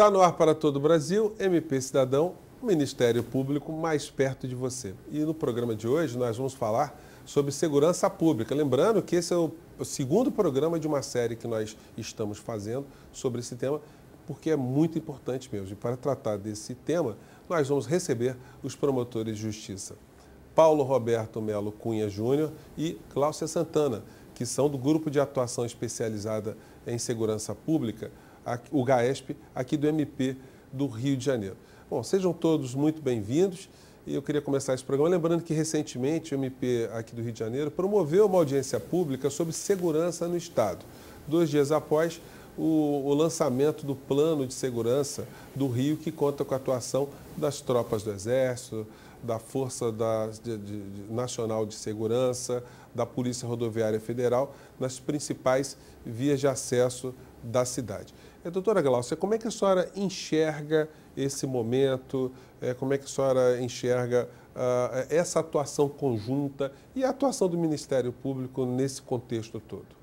Está no ar para todo o Brasil, MP Cidadão, o Ministério Público mais perto de você. E no programa de hoje nós vamos falar sobre segurança pública. Lembrando que esse é o segundo programa de uma série que nós estamos fazendo sobre esse tema, porque é muito importante mesmo. E para tratar desse tema, nós vamos receber os promotores de justiça. Paulo Roberto Melo Cunha Júnior e Cláudia Santana, que são do Grupo de Atuação Especializada em Segurança Pública o GAESP, aqui do MP do Rio de Janeiro. Bom, sejam todos muito bem-vindos e eu queria começar esse programa lembrando que recentemente o MP aqui do Rio de Janeiro promoveu uma audiência pública sobre segurança no Estado. Dois dias após o, o lançamento do plano de segurança do Rio, que conta com a atuação das tropas do Exército, da Força da, de, de, Nacional de Segurança, da Polícia Rodoviária Federal, nas principais vias de acesso da cidade. É, doutora Glaucia, como é que a senhora enxerga esse momento? É, como é que a senhora enxerga uh, essa atuação conjunta e a atuação do Ministério Público nesse contexto todo?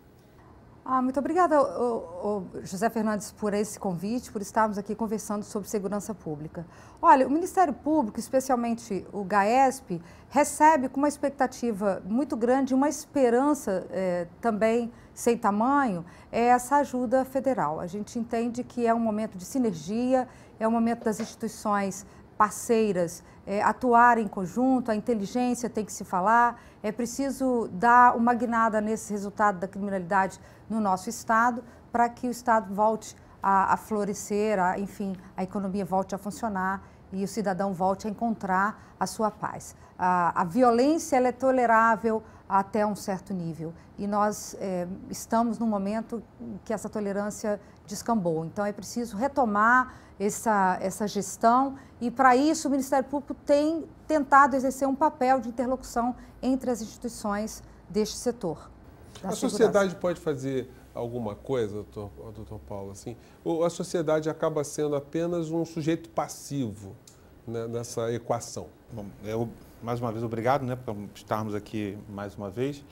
Ah, muito obrigada, o, o José Fernandes, por esse convite, por estarmos aqui conversando sobre segurança pública. Olha, o Ministério Público, especialmente o GAESP, recebe com uma expectativa muito grande, uma esperança eh, também sem tamanho é essa ajuda federal. A gente entende que é um momento de sinergia, é um momento das instituições parceiras é, atuar em conjunto, a inteligência tem que se falar, é preciso dar uma guinada nesse resultado da criminalidade no nosso Estado para que o Estado volte a, a florescer, a, enfim, a economia volte a funcionar e o cidadão volte a encontrar a sua paz. A, a violência é tolerável, até um certo nível. E nós é, estamos num momento que essa tolerância descambou. Então é preciso retomar essa, essa gestão e, para isso, o Ministério Público tem tentado exercer um papel de interlocução entre as instituições deste setor. A sociedade pode fazer alguma coisa, doutor, doutor Paulo? Assim, ou a sociedade acaba sendo apenas um sujeito passivo né, nessa equação? Bom, mais uma vez, obrigado né, por estarmos aqui mais uma vez.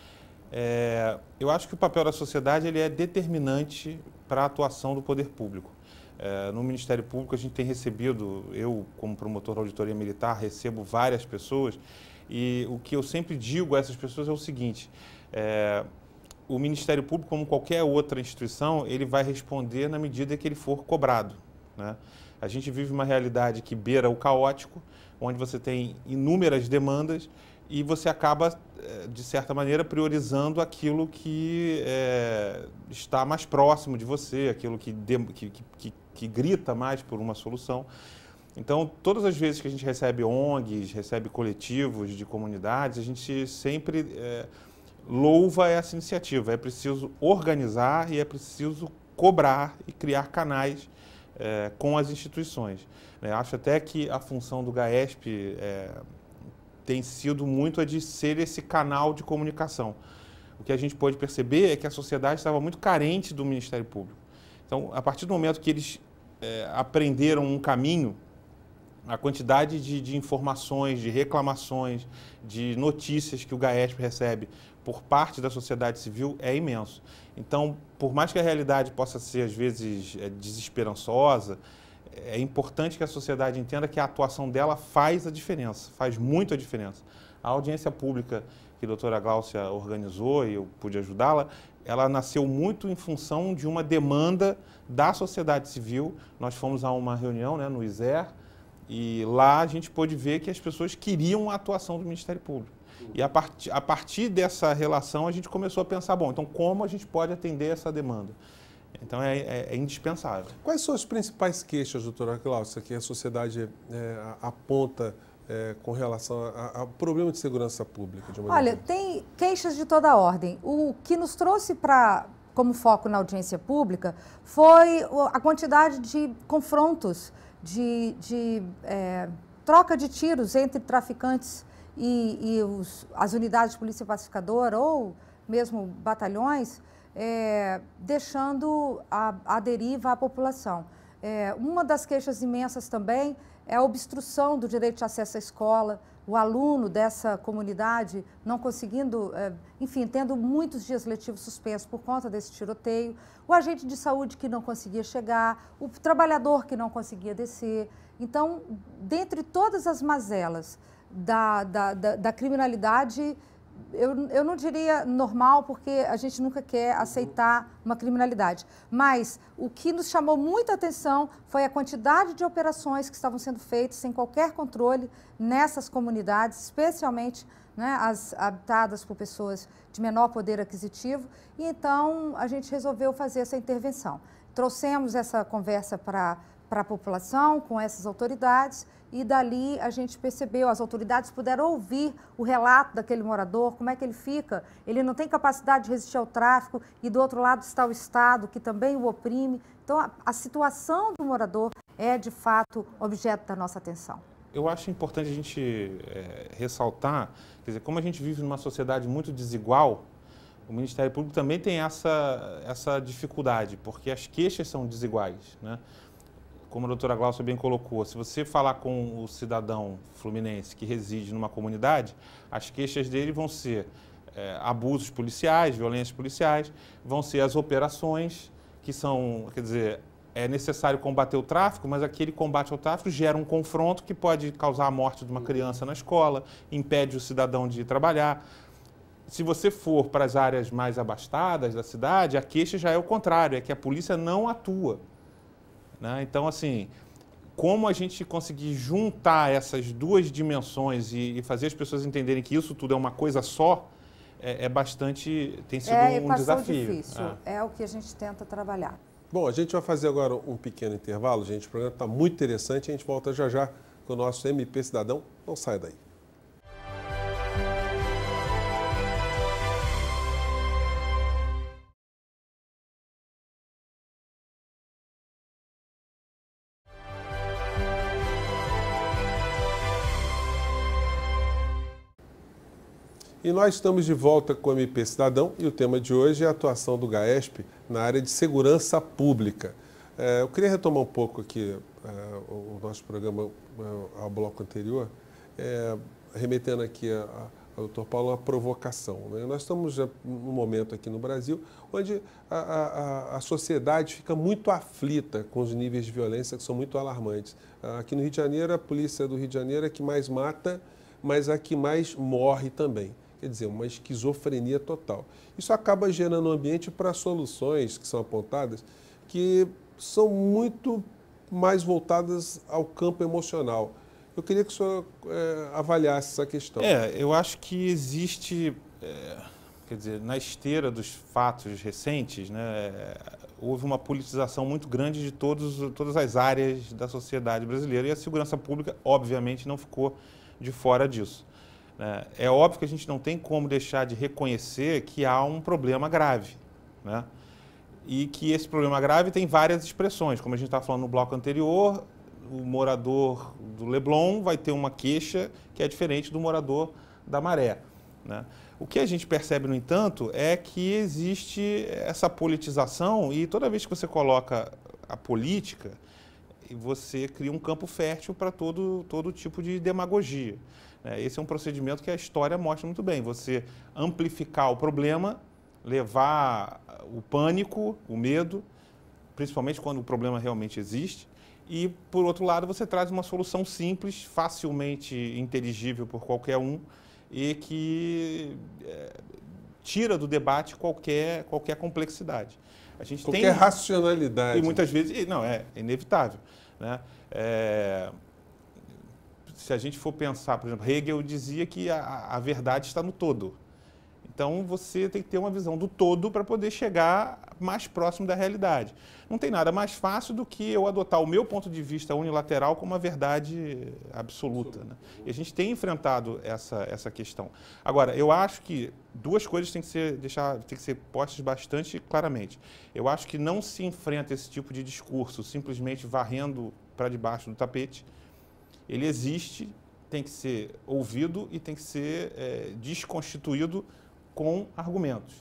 É, eu acho que o papel da sociedade ele é determinante para a atuação do poder público. É, no Ministério Público, a gente tem recebido, eu, como promotor da auditoria militar, recebo várias pessoas, e o que eu sempre digo a essas pessoas é o seguinte: é, o Ministério Público, como qualquer outra instituição, ele vai responder na medida que ele for cobrado. Né? A gente vive uma realidade que beira o caótico, onde você tem inúmeras demandas e você acaba, eh, de certa maneira, priorizando aquilo que é, está mais próximo de você, aquilo que, de, que, que, que grita mais por uma solução. Então, todas as vezes que a gente recebe ONGs, recebe coletivos de comunidades, a gente sempre é, louva essa iniciativa. É preciso organizar e é preciso cobrar e criar canais é, com as instituições. Né? Acho até que a função do GAESP é, tem sido muito a de ser esse canal de comunicação. O que a gente pode perceber é que a sociedade estava muito carente do Ministério Público. Então, a partir do momento que eles é, aprenderam um caminho, a quantidade de, de, informações, de reclamações, de notícias que o GAESP recebe por parte da sociedade civil é imenso. Então, por mais que a realidade possa ser, às vezes, eh, desesperançosa, é importante que a sociedade entenda que a atuação dela faz a diferença, faz muito a diferença. A audiência pública que a doutora Gláucia organizou, e eu pude ajudá-la, ela nasceu muito em função de uma demanda da sociedade civil. Nós fomos a uma reunião né, no ISER, e lá a gente pôde ver que as pessoas queriam a atuação do Ministério Público. E a, part, a partir dessa relação a gente começou a pensar, bom, então como a gente pode atender essa demanda? Então é, é, é indispensável. Quais são as principais queixas, doutora Cláudia, que a sociedade é, aponta é, com relação ao problema de segurança pública? De Olha, tem queixas de toda ordem. O que nos trouxe para como foco na audiência pública foi a quantidade de confrontos, de, de é, troca de tiros entre traficantes e, e os, as unidades de polícia pacificadora ou mesmo batalhões, é, deixando a, a, deriva à população. É, uma das queixas imensas também é a obstrução do direito de acesso à escola, o aluno dessa comunidade não conseguindo, é, enfim, tendo muitos dias letivos suspensos por conta desse tiroteio, o agente de saúde que não conseguia chegar, o trabalhador que não conseguia descer. Então, dentre todas as mazelas da, da, da, da criminalidade eu, eu, não diria normal, porque a gente nunca quer aceitar uma criminalidade. Mas o que nos chamou muita atenção foi a quantidade de operações que estavam sendo feitas sem qualquer controle nessas comunidades, especialmente né, as habitadas por pessoas de menor poder aquisitivo. E então a gente resolveu fazer essa intervenção. Trouxemos essa conversa para a população, com essas autoridades, e dali a gente percebeu, as autoridades puderam ouvir o relato daquele morador, como é que ele fica. Ele não tem capacidade de resistir ao tráfico e do outro lado está o Estado, que também o oprime. Então, a, a situação do morador é, de fato, objeto da nossa atenção. Eu acho importante a gente é, ressaltar, quer dizer, como a gente vive numa sociedade muito desigual, o Ministério Público também tem essa, essa dificuldade, porque as queixas são desiguais. Né? como a doutora Glaucia bem colocou, se você falar com o cidadão fluminense que reside numa comunidade, as queixas dele vão ser é, abusos policiais, violências policiais, vão ser as operações, que são, quer dizer, é necessário combater o tráfico, mas aquele combate ao tráfico gera um confronto que pode causar a morte de uma criança na escola, impede o cidadão de trabalhar. Se você for para as áreas mais abastadas da cidade, a queixa já é o contrário, é que a polícia não atua. Né? Então, assim, como a gente conseguir juntar essas duas dimensões e, e, fazer as pessoas entenderem que isso tudo é uma coisa só, é, é bastante. tem sido é, um desafio. Difícil. É. é o que a gente tenta trabalhar. Bom, a gente vai fazer agora um pequeno intervalo, gente. O programa está muito interessante. A gente volta já já com o nosso MP Cidadão. Não sai daí. E nós estamos de volta com o MP Cidadão e o tema de hoje é a atuação do GAESP na área de segurança pública. É, eu queria retomar um pouco aqui é, o nosso programa é, ao bloco anterior, remetendo aqui a, doutor Paulo uma provocação. Né? Nós estamos num momento aqui no Brasil onde a, a, a, sociedade fica muito aflita com os níveis de violência que são muito alarmantes. Aqui no Rio de Janeiro, a polícia do Rio de Janeiro é que mais mata, mas a que mais morre também quer dizer, uma esquizofrenia total. Isso acaba gerando um ambiente para soluções que são apontadas que são muito mais voltadas ao campo emocional. Eu queria que o senhor é, avaliasse essa questão. É, eu acho que existe, é, quer dizer, na esteira dos fatos recentes, né, eh, houve uma politização muito grande de todos, todas as áreas da sociedade brasileira e a segurança pública, obviamente, não ficou de fora disso. Né? É óbvio que a gente não tem como deixar de reconhecer que há um problema grave. Né? E que esse problema grave tem várias expressões. Como a gente estava falando no bloco anterior, o morador do Leblon vai ter uma queixa que é diferente do morador da Maré. Né? O que a gente percebe, no entanto, é que existe essa politização e toda vez que você coloca a política, você cria um campo fértil para todo, todo tipo de demagogia. É, esse é um procedimento que a história mostra muito bem. Você amplificar o problema, levar o pânico, o medo, principalmente quando o problema realmente existe. E, por outro lado, você traz uma solução simples, facilmente inteligível por qualquer um e que é, tira do debate qualquer, qualquer complexidade. A gente qualquer tem... racionalidade. E muitas vezes, não, é inevitável. Né? É, se a gente for pensar, por exemplo, Hegel dizia que a, a verdade está no todo. Então você tem que ter uma visão do todo para poder chegar mais próximo da realidade. Não tem nada mais fácil do que eu adotar o meu ponto de vista unilateral como a verdade absoluta. Né? E a gente tem enfrentado essa, essa questão. Agora, eu acho que duas coisas têm que ser deixar, têm que ser postas bastante claramente. Eu acho que não se enfrenta esse tipo de discurso simplesmente varrendo para debaixo do tapete ele existe, tem que ser ouvido e tem que ser é, desconstituído com argumentos.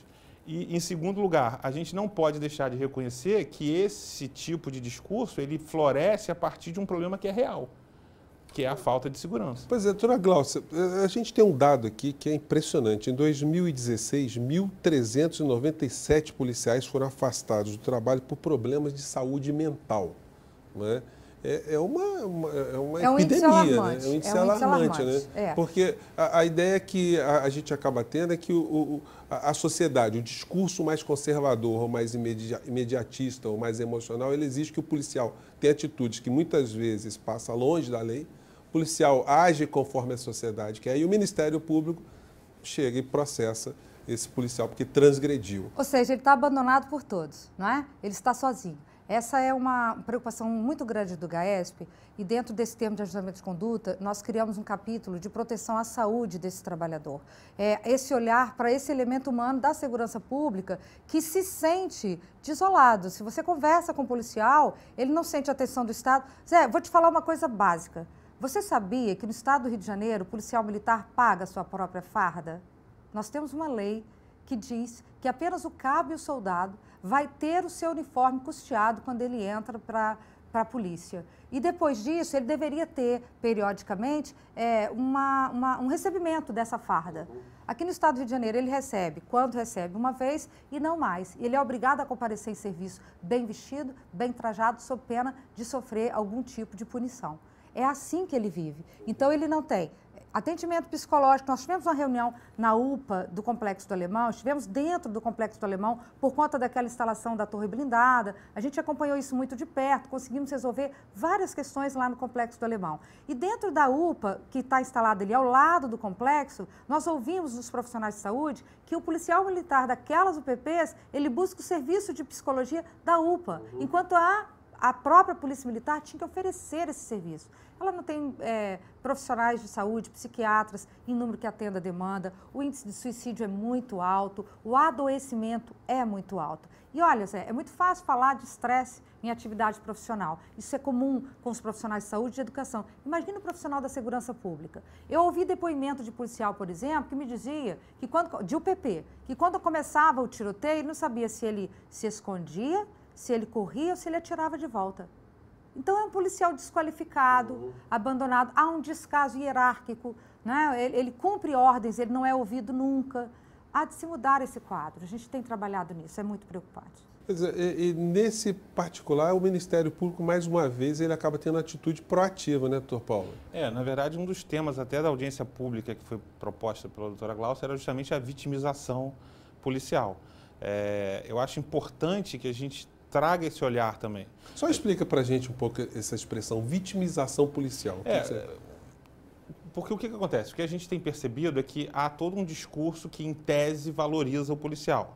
E, em segundo lugar, a gente não pode deixar de reconhecer que esse tipo de discurso ele floresce a partir de um problema que é real, que é a falta de segurança. Pois é, doutora Glaucia, é, a gente tem um dado aqui que é impressionante. Em 2016, 1.397 policiais foram afastados do trabalho por problemas de saúde mental. é? É, é, uma, uma, é, é uma é um epidemia, né? É um índice, é um alarmante, alarmante, né? É. Porque a, a, ideia que a, a, gente acaba tendo é que o, o a, a, sociedade, o discurso mais conservador, ou mais imedi imediatista, ou mais emocional, ele exige que o policial tenha atitudes que muitas vezes passa longe da lei, o policial age conforme a sociedade que aí o Ministério Público chega e processa esse policial porque transgrediu. Ou seja, ele está abandonado por todos, não é? Ele está sozinho. Essa é uma preocupação muito grande do GAESP e dentro desse termo de ajustamento de conduta, nós criamos um capítulo de proteção à saúde desse trabalhador. É esse olhar para esse elemento humano da segurança pública que se sente desolado. Se você conversa com um policial, ele não sente a atenção do Estado. Zé, vou te falar uma coisa básica. Você sabia que no estado do Rio de Janeiro, o policial militar paga a sua própria farda? Nós temos uma lei que diz que apenas o cabo e o soldado vai ter o seu uniforme custeado quando ele entra para para a polícia. E depois disso, ele deveria ter, periodicamente, é, uma, uma, um recebimento dessa farda. Aqui no estado do Rio de Janeiro, ele recebe, quando recebe, uma vez e não mais. Ele é obrigado a comparecer em serviço bem vestido, bem trajado, sob pena de sofrer algum tipo de punição. É assim que ele vive. Então, ele não tem Atendimento psicológico, nós tivemos uma reunião na UPA do Complexo do Alemão, estivemos dentro do Complexo do Alemão por conta daquela instalação da torre blindada, a gente acompanhou isso muito de perto, conseguimos resolver várias questões lá no Complexo do Alemão. E dentro da UPA, que está instalada ali ao lado do complexo, nós ouvimos dos profissionais de saúde que o policial militar daquelas UPPs, ele busca o serviço de psicologia da UPA, uhum. enquanto a a própria Polícia Militar tinha que oferecer esse serviço. Ela não tem é, profissionais de saúde, psiquiatras em número que atenda a demanda, o índice de suicídio é muito alto, o adoecimento é muito alto. E olha, Zé, é muito fácil falar de estresse em atividade profissional. Isso é comum com os profissionais de saúde e de educação. Imagina o profissional da segurança pública. Eu ouvi depoimento de policial, por exemplo, que me dizia que quando de UPP, que quando começava o tiroteio, ele não sabia se ele se escondia se ele corria ou se ele atirava de volta. Então é um policial desqualificado, uhum. abandonado, há um descaso hierárquico, né? ele, ele cumpre ordens, ele não é ouvido nunca. Há de se mudar esse quadro. A gente tem trabalhado nisso, é muito preocupante. Dizer, e, e nesse particular, o Ministério Público, mais uma vez, ele acaba tendo uma atitude proativa, né, doutor Paulo? É, na verdade, um dos temas até da audiência pública que foi proposta pela doutora Glaucia era justamente a vitimização policial. É, eu acho importante que a gente traga esse olhar também. Só explica para gente um pouco essa expressão vitimização policial. É, Porque o que, que acontece? O que a gente tem percebido é que há todo um discurso que, em tese, valoriza o policial.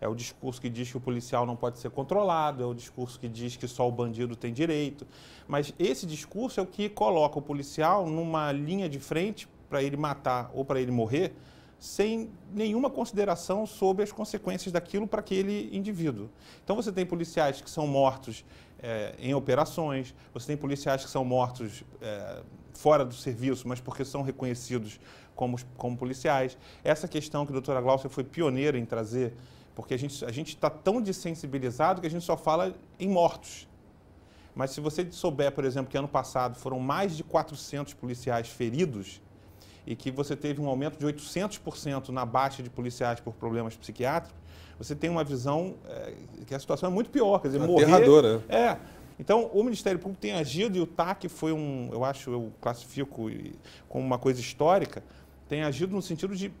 É o discurso que diz que o policial não pode ser controlado, é o discurso que diz que só o bandido tem direito. Mas esse discurso é o que coloca o policial numa linha de frente para ele matar ou para ele morrer, sem nenhuma consideração sobre as consequências daquilo para aquele indivíduo. Então você tem policiais que são mortos é, em operações, você tem policiais que são mortos é, fora do serviço, mas porque são reconhecidos como, como policiais. Essa questão que a doutora Glaucia foi pioneira em trazer, porque a gente a está tão desensibilizado que a gente só fala em mortos. Mas se você souber, por exemplo, que ano passado foram mais de 400 policiais feridos, e que você teve um aumento de 800% na baixa de policiais por problemas psiquiátricos, você tem uma visão é, que a situação é muito pior, quer dizer, Aterradora. morrer... É. Então, o Ministério Público tem agido e o TAC foi um, eu acho, eu classifico como uma coisa histórica, tem agido no sentido de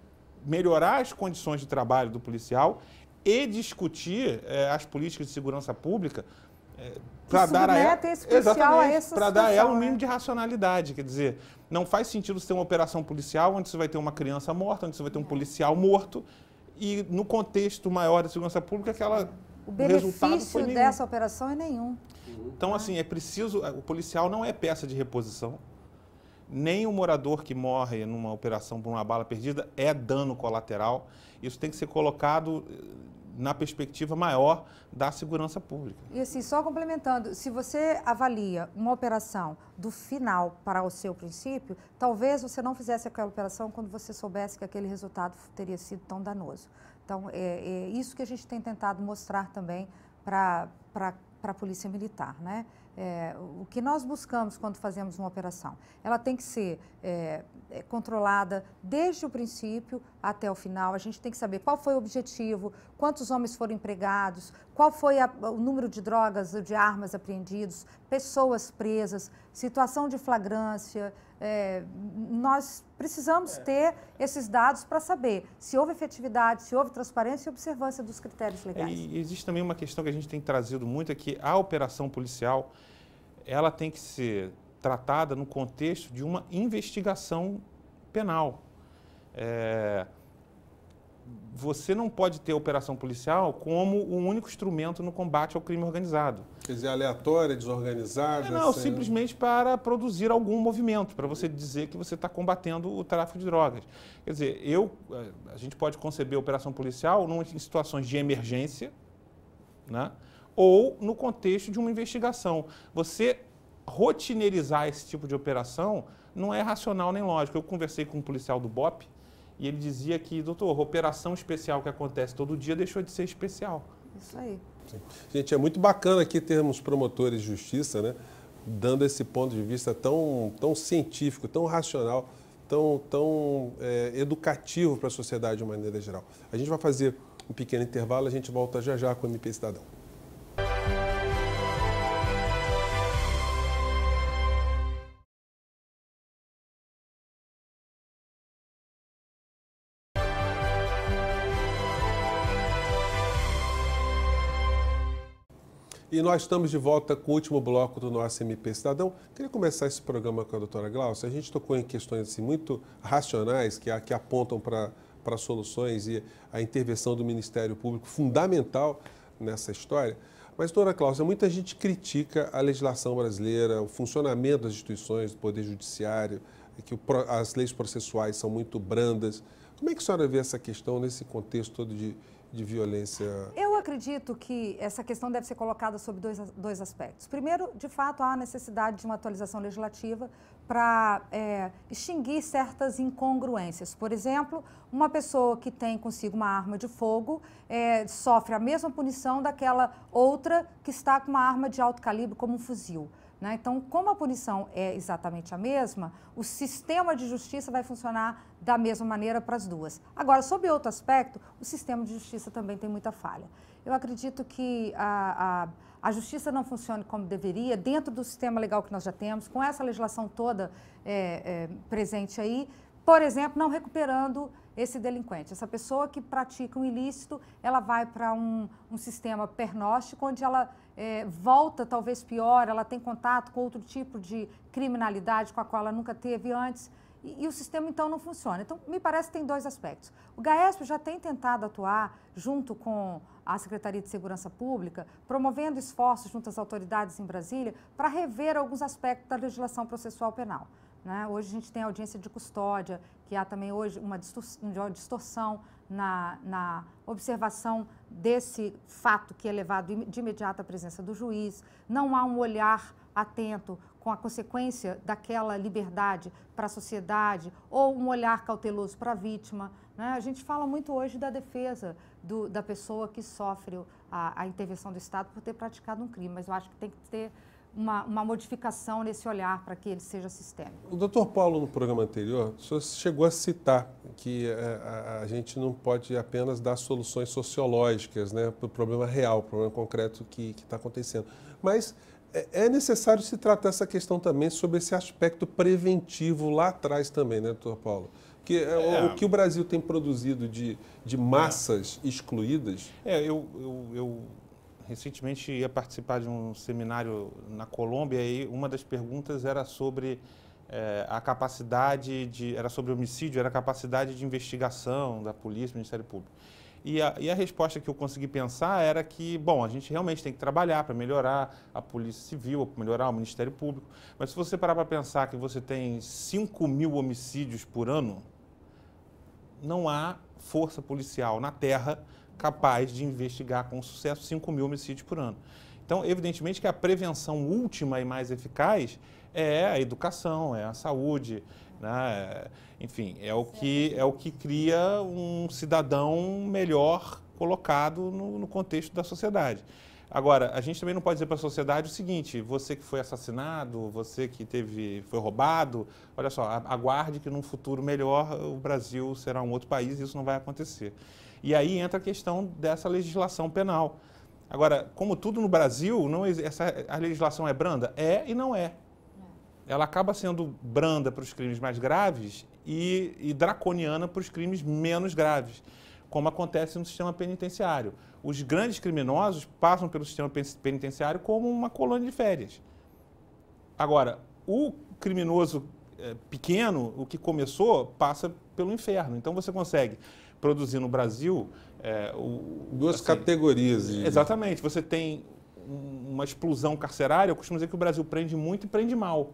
melhorar as condições de trabalho do policial e discutir é, as políticas de segurança pública para dar a ela, é exatamente, para dar ela é um mínimo né? de racionalidade, quer dizer, não faz sentido você ter uma operação policial onde você vai ter uma criança morta, onde você vai ter um policial morto e no contexto maior da segurança pública aquela o benefício dessa operação é nenhum. Então assim, é preciso, o policial não é peça de reposição. Nem o morador que morre numa operação por uma bala perdida é dano colateral. Isso tem que ser colocado eh, na perspectiva maior da segurança pública. E assim, só complementando, se você avalia uma operação do final para o seu princípio, talvez você não fizesse aquela operação quando você soubesse que aquele resultado teria sido tão danoso. Então, é, é isso que a gente tem tentado mostrar também para a Polícia Militar, né? é, o que nós buscamos quando fazemos uma operação. Ela tem que ser é, é, controlada desde o princípio até o final. A gente tem que saber qual foi o objetivo, quantos homens foram empregados, qual foi a, o número de drogas ou de armas apreendidos, pessoas presas, situação de flagrância. É, nós precisamos é. ter esses dados para saber se houve efetividade, se houve transparência e observância dos critérios é, legais. e existe também uma questão que a gente tem trazido muito, é que a operação policial ela tem que ser tratada no contexto de uma investigação penal. É, você não pode ter operação policial como o um único instrumento no combate ao crime organizado. Quer dizer, aleatória, desorganizada? É, não, simplesmente para produzir algum movimento, para você dizer que você está combatendo o tráfico de drogas. Quer dizer, eu, eh, a gente pode conceber operação policial em situações de emergência, né? ou no contexto de uma investigação. Você rotinerizar esse tipo de operação não é racional nem lógico. Eu conversei com um policial do BOP e ele dizia que, doutor, a operação especial que acontece todo dia deixou de ser especial. Isso aí. Sim. Gente, é muito bacana aqui termos promotores de justiça, né? Dando esse ponto de vista tão, tão científico, tão racional, tão, tão é, educativo para a sociedade de maneira geral. A gente vai fazer um pequeno intervalo, a gente volta já já com o MP Cidadão. E nós estamos de volta com o último bloco do nosso MP Cidadão. Queria começar esse programa com a doutora Glaucia. A gente tocou em questões assim, muito racionais que, que apontam para, soluções e a intervenção do Ministério Público fundamental nessa história. Mas, doutora Cláudia, muita gente critica a legislação brasileira, o funcionamento das instituições, do Poder Judiciário, que as leis processuais são muito brandas. Como é que a senhora vê essa questão nesse contexto todo de de violência? Eu acredito que essa questão deve ser colocada sob dois, dois aspectos. Primeiro, de fato, há a necessidade de uma atualização legislativa para é, extinguir certas incongruências. Por exemplo, uma pessoa que tem consigo uma arma de fogo é, sofre a mesma punição daquela outra que está com uma arma de alto calibre, como um fuzil. Né? Então, como a punição é exatamente a mesma, o sistema de justiça vai funcionar da mesma maneira para as duas. Agora, sob outro aspecto, o sistema de justiça também tem muita falha. Eu acredito que a, a, a justiça não funcione como deveria, dentro do sistema legal que nós já temos, com essa legislação toda é, é, presente aí, por exemplo, não recuperando esse delinquente. Essa pessoa que pratica um ilícito, ela vai para um, um sistema pernóstico, onde ela é, volta talvez pior, ela tem contato com outro tipo de criminalidade com a qual ela nunca teve antes. E, e, o sistema então não funciona. Então, me parece que tem dois aspectos. O GAESP já tem tentado atuar junto com a Secretaria de Segurança Pública, promovendo esforços junto às autoridades em Brasília para rever alguns aspectos da legislação processual penal. Né? Hoje a gente tem audiência de custódia, que há também hoje uma distorção na, na observação desse fato que é levado de imediato à presença do juiz, não há um olhar atento com a consequência daquela liberdade para a sociedade ou um olhar cauteloso para a vítima. Né? A gente fala muito hoje da defesa do, da pessoa que sofre a, a intervenção do Estado por ter praticado um crime, mas eu acho que tem que ter uma, uma modificação nesse olhar para que ele seja sistêmico. O doutor Paulo, no programa anterior, o senhor chegou a citar que é, a, a, gente não pode apenas dar soluções sociológicas né, para o problema real, para o problema concreto que está acontecendo. Mas é, é necessário se tratar essa questão também sobre esse aspecto preventivo lá atrás também, né, doutor Paulo? Porque é, é, o que o Brasil tem produzido de, de massas é. excluídas... É, eu, eu, eu recentemente ia participar de um seminário na Colômbia e uma das perguntas era sobre é, a capacidade de. era sobre homicídio, era a capacidade de investigação da polícia, do Ministério Público. E a, e a, resposta que eu consegui pensar era que, bom, a gente realmente tem que trabalhar para melhorar a Polícia Civil, para melhorar o Ministério Público. Mas se você parar para pensar que você tem 5 mil homicídios por ano, não há força policial na Terra capaz de investigar com sucesso 5 mil homicídios por ano. Então, evidentemente que a prevenção última e mais eficaz é a educação, é a saúde, né? enfim, é o, que, é o que cria um cidadão melhor colocado no, no contexto da sociedade. Agora, a gente também não pode dizer para a sociedade o seguinte: você que foi assassinado, você que teve, foi roubado, olha só, aguarde que num futuro melhor o Brasil será um outro país e isso não vai acontecer. E aí entra a questão dessa legislação penal. Agora, como tudo no Brasil, não, essa, a legislação é branda? É e não é. é. Ela acaba sendo branda para os crimes mais graves e, e draconiana para os crimes menos graves, como acontece no sistema penitenciário. Os grandes criminosos passam pelo sistema penitenciário como uma colônia de férias. Agora, o criminoso eh, pequeno, o que começou, passa pelo inferno. Então você consegue produzir no Brasil. É, o, Duas assim, categorias. Exatamente. Você tem uma explosão carcerária. Eu costumo dizer que o Brasil prende muito e prende mal.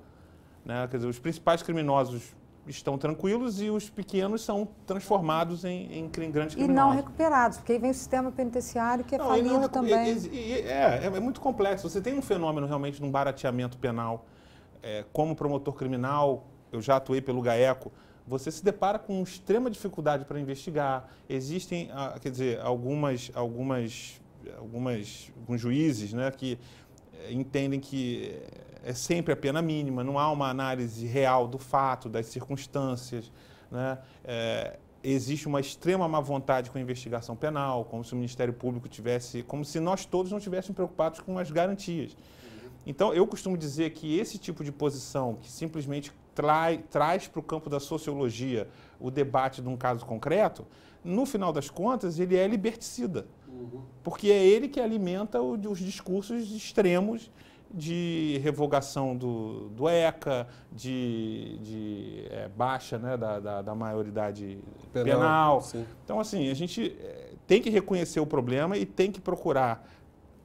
Né? Quer dizer, os principais criminosos estão tranquilos e os pequenos são transformados em, em grandes criminosos. E não recuperados, porque aí vem o sistema penitenciário que é não, falido também. É, é, é, muito complexo. Você tem um fenômeno realmente de um barateamento penal. É, como promotor criminal, eu já atuei pelo GAECO, você se depara com extrema dificuldade para investigar. Existem, ah, quer dizer, algumas, algumas, algumas, alguns juízes né, que eh, entendem que eh, é sempre a pena mínima, não há uma análise real do fato, das circunstâncias. Né? É, existe uma extrema má vontade com a investigação penal, como se o Ministério Público tivesse, como se nós todos não estivéssemos preocupados com as garantias. Uhum. Então, eu costumo dizer que esse tipo de posição, que simplesmente trai, traz para o campo da sociologia o debate de um caso concreto, no final das contas, ele é liberticida. Uhum. Porque é ele que alimenta os discursos extremos de revogação do, do ECA, de, de é, baixa né, da, da, da maioridade penal. penal. Então, assim, a gente eh, tem que reconhecer o problema e tem que procurar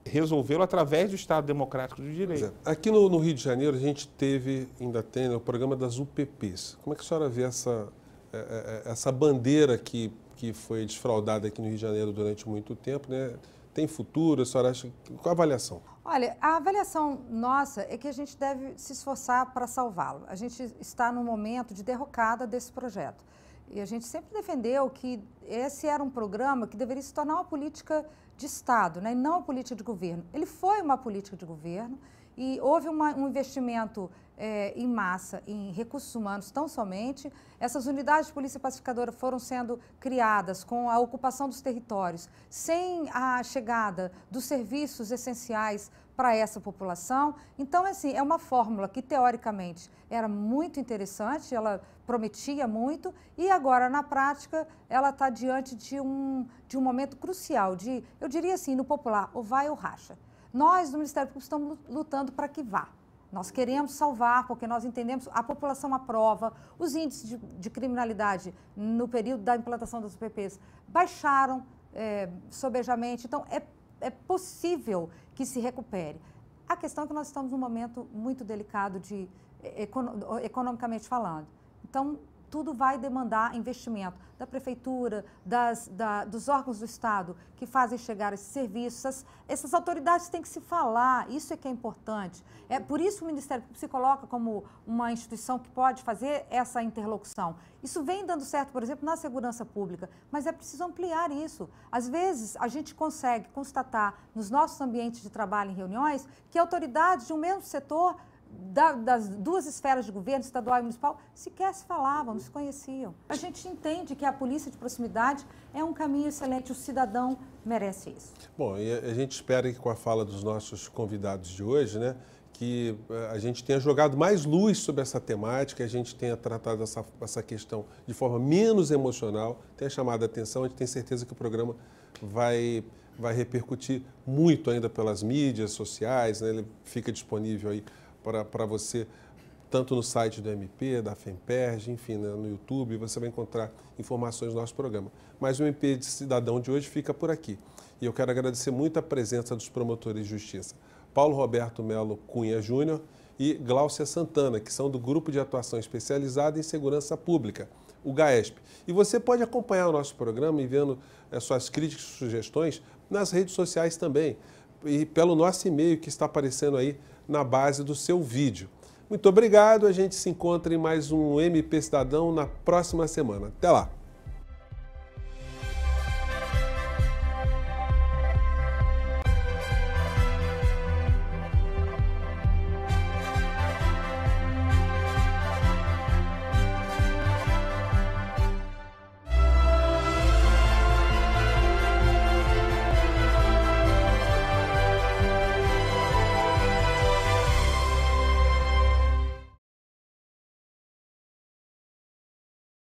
resolvê-lo através do Estado Democrático de Direito. É. Aqui no, no, Rio de Janeiro, a gente teve, ainda tem, né, o programa das UPPs. Como é que a senhora vê essa, é, é, essa bandeira que, que foi desfraudada aqui no Rio de Janeiro durante muito tempo? Né? Tem futuro? A senhora acha. Qual a avaliação? Olha, a avaliação nossa é que a gente deve se esforçar para salvá-lo. A gente está num momento de derrocada desse projeto. E a gente sempre defendeu que esse era um programa que deveria se tornar uma política de Estado, né, e não a política de governo. Ele foi uma política de governo e houve uma, um investimento é, em massa em recursos humanos tão somente. Essas unidades de polícia pacificadora foram sendo criadas com a ocupação dos territórios, sem a chegada dos serviços essenciais para essa população. Então, assim, é uma fórmula que, teoricamente, era muito interessante, ela prometia muito, e agora, na prática, ela está diante de um, de um momento crucial, de, eu diria assim, no popular, ou vai ou racha. Nós, do Ministério Público, estamos lutando para que vá. Nós queremos salvar, porque nós entendemos, a população aprova, os índices de, de criminalidade no período da implantação das UPPs baixaram é, sobejamente. Então, é é possível que se recupere. A questão é que nós estamos num momento muito delicado de eh, economicamente falando. Então, tudo vai demandar investimento da prefeitura, das, da, dos órgãos do Estado que fazem chegar esses serviços. Essas, essas autoridades têm que se falar, isso é que é importante. É por isso o Ministério Público se coloca como uma instituição que pode fazer essa interlocução. Isso vem dando certo, por exemplo, na segurança pública, mas é preciso ampliar isso. Às vezes, a gente consegue constatar nos nossos ambientes de trabalho, em reuniões, que autoridades de um mesmo setor da, das duas esferas de governo, estadual e municipal, sequer se falavam, não se conheciam. A gente entende que a polícia de proximidade é um caminho excelente, o cidadão merece isso. Bom, e a gente espera que com a fala dos nossos convidados de hoje, né, que eh, a gente tenha jogado mais luz sobre essa temática, a gente tenha tratado essa, essa questão de forma menos emocional, tenha chamado a atenção. A gente tem certeza que o programa vai, vai repercutir muito ainda pelas mídias sociais, né? ele fica disponível aí para você, tanto no site do MP, da FEMPERG, enfim, né, no YouTube, você vai encontrar informações do nosso programa. Mas o MP de Cidadão de hoje fica por aqui. E eu quero agradecer muito a presença dos promotores de justiça, Paulo Roberto Melo Cunha Júnior e Gláucia Santana, que são do Grupo de Atuação Especializada em Segurança Pública, o GAESP. E você pode acompanhar o nosso programa enviando eh, suas críticas e sugestões nas redes sociais também. E pelo nosso e-mail que está aparecendo aí na base do seu vídeo. Muito obrigado, a gente se encontra em mais um MP Cidadão na próxima semana. Até lá!